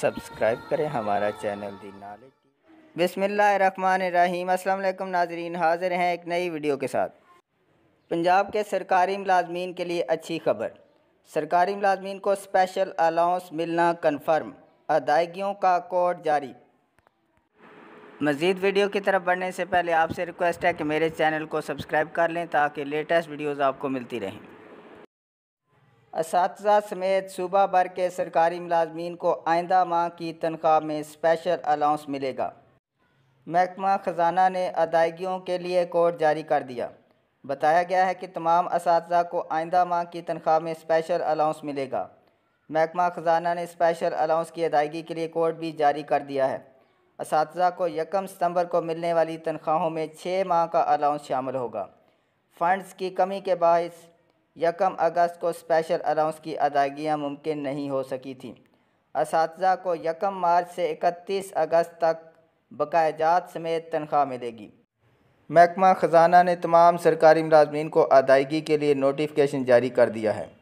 subscribe करें हमारा channel दी knowledge बिसमीम अल्लाम नाजरीन हाजिर हैं एक नई वीडियो के साथ पंजाब के सरकारी मुलाजमीन के लिए अच्छी खबर सरकारी मुलाजमीन को स्पेशल अलाउंस मिलना कन्फर्म अदायगियों का कोड जारी मज़ीद वीडियो की तरफ बढ़ने से पहले आपसे रिक्वेस्ट है कि मेरे चैनल को सब्सक्राइब कर लें ताकि लेटेस्ट वीडियोज़ आपको मिलती रहें इस समेत सूबा भर के सरकारी मुलाजमीन को आइंदा माह की तनख्वाह में स्पेशल अलाउंस मिलेगा महकमा ख़जाना ने अदायगियों के लिए कोड जारी कर दिया बताया गया है कि तमाम इस को आइंदा माह की तनख्वाह में स्पेशल अलाउंस मिलेगा महकमा ख़जाना ने स्पेशल अलाउंस की अदायगी के लिए कोड भी जारी कर दिया है इस को यकम सितंबर को मिलने वाली तनख्वाहों में छः माह का अलाउंस शामिल होगा फंड्स की कमी के बायस यकम अगस्त को स्पेशल अलाउंस की अदायगियाँ मुमकिन नहीं हो सकी थी इस को यकम मार्च से इकतीस अगस्त तक बकायाजात समेत तनख्वाह मिलेगी महकमा ख़जाना ने तमाम सरकारी मुलाजमीन को अदायगी के लिए नोटिफिकेशन जारी कर दिया है